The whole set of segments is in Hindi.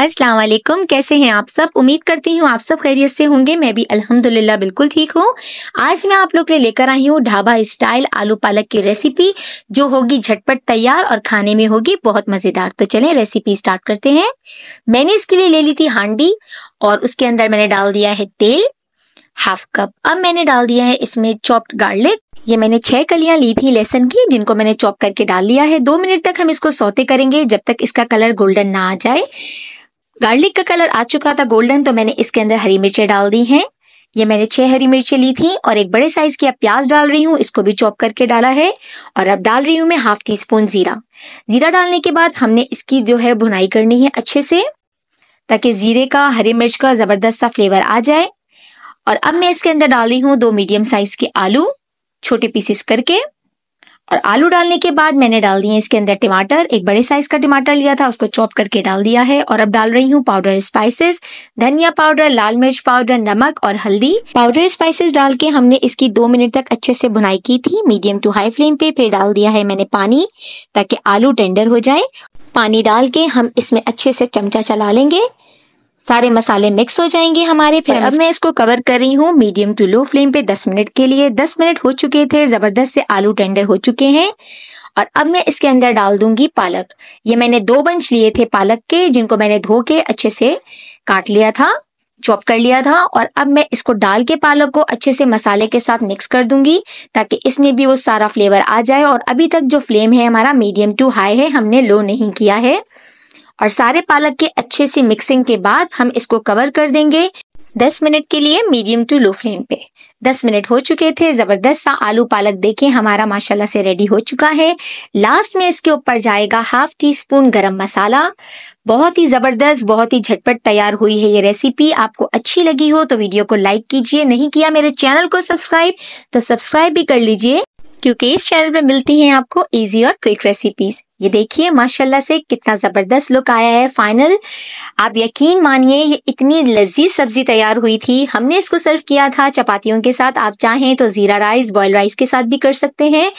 अस्सलाम वालेकुम कैसे हैं आप सब उम्मीद करती हूँ आप सब खैरियत से होंगे मैं भी अल्हम्दुलिल्लाह बिल्कुल ठीक हूँ आज मैं आप लोग के लिए लेकर आई हूँ ढाबा स्टाइल आलू पालक की रेसिपी जो होगी झटपट तैयार और खाने में होगी बहुत मजेदार तो चलें रेसिपी स्टार्ट करते हैं मैंने इसके लिए ले ली थी हांडी और उसके अंदर मैंने डाल दिया है तेल हाफ कप अब मैंने डाल दिया है इसमें चॉप्ड गार्लिक ये मैंने छह कलियां ली थी लहसन की जिनको मैंने चॉप करके डाल लिया है दो मिनट तक हम इसको सौते करेंगे जब तक इसका कलर गोल्डन ना आ जाए गार्लिक का कलर आ चुका था गोल्डन तो मैंने इसके अंदर हरी मिर्चें डाल दी हैं ये मैंने छह हरी मिर्चें ली थी और एक बड़े साइज की अब प्याज डाल रही हूँ इसको भी चॉप करके डाला है और अब डाल रही हूँ मैं हाफ टी स्पून जीरा जीरा डालने के बाद हमने इसकी जो है भुनाई करनी है अच्छे से ताकि जीरे का हरी मिर्च का जबरदस्त सा फ्लेवर आ जाए और अब मैं इसके अंदर डाल रही हूँ दो मीडियम साइज के आलू छोटे पीसेस करके और आलू डालने के बाद मैंने डाल दिए इसके अंदर टमाटर एक बड़े साइज का टमाटर लिया था उसको चॉप करके डाल दिया है और अब डाल रही हूँ पाउडर स्पाइसेस धनिया पाउडर लाल मिर्च पाउडर नमक और हल्दी पाउडर स्पाइसेस डाल के हमने इसकी दो मिनट तक अच्छे से बुनाई की थी मीडियम टू हाई फ्लेम पे फिर डाल दिया है मैंने पानी ताकि आलू टेंडर हो जाए पानी डाल के हम इसमें अच्छे से चमचा चला लेंगे सारे मसाले मिक्स हो जाएंगे हमारे फिर अब मैं इसको कवर कर रही हूँ मीडियम टू लो फ्लेम पे दस मिनट के लिए दस मिनट हो चुके थे जबरदस्त से आलू टेंडर हो चुके हैं और अब मैं इसके अंदर डाल दूंगी पालक ये मैंने दो बंच लिए थे पालक के जिनको मैंने धो के अच्छे से काट लिया था चॉप कर लिया था और अब मैं इसको डाल के पालक को अच्छे से मसाले के साथ मिक्स कर दूंगी ताकि इसमें भी वो सारा फ्लेवर आ जाए और अभी तक जो फ्लेम है हमारा मीडियम टू हाई है हमने लो नहीं किया है और सारे पालक के अच्छे से मिक्सिंग के बाद हम इसको कवर कर देंगे 10 मिनट के लिए मीडियम टू लो फ्लेम पे 10 मिनट हो चुके थे जबरदस्त सा आलू पालक देखे हमारा माशाल्लाह से रेडी हो चुका है लास्ट में इसके ऊपर जाएगा हाफ टी स्पून गरम मसाला बहुत ही जबरदस्त बहुत ही झटपट तैयार हुई है ये रेसिपी आपको अच्छी लगी हो तो वीडियो को लाइक कीजिए नहीं किया मेरे चैनल को सब्सक्राइब तो सब्सक्राइब भी कर लीजिए क्योंकि इस चैनल पर मिलती है आपको ईजी और क्विक रेसिपीज ये देखिए माशाल्लाह से कितना जबरदस्त लुक आया है फाइनल आप यकीन मानिए ये इतनी लजीज सब्जी तैयार हुई थी हमने इसको सर्व किया था चपातियों के साथ आप चाहें तो जीरा राइस बॉयल राइस के साथ भी कर सकते हैं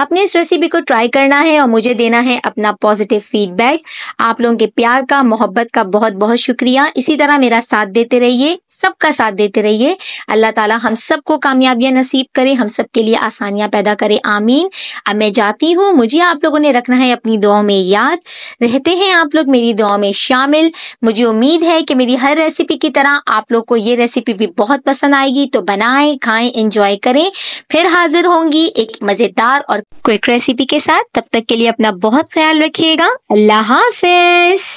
आपने इस रेसिपी को ट्राई करना है और मुझे देना है अपना पॉजिटिव फीडबैक आप लोगों के प्यार का मोहब्बत का बहुत बहुत शुक्रिया इसी तरह मेरा साथ देते रहिए सबका साथ देते रहिए अल्लाह ताला हम सबको कामयाबियां नसीब करे हम सबके लिए आसानियां पैदा करे आमीन अब मैं जाती हूँ मुझे आप लोगों ने रखना है अपनी दुआओं में याद रहते हैं आप लोग मेरी दुआ में शामिल मुझे उम्मीद है कि मेरी हर रेसिपी की तरह आप लोग को ये रेसिपी भी बहुत पसंद आएगी तो बनाएं खाएं इंजॉय करें फिर हाजिर होंगी एक मज़ेदार और क्विक रेसिपी के साथ तब तक के लिए अपना बहुत ख्याल रखिएगा अल्लाह हाफिज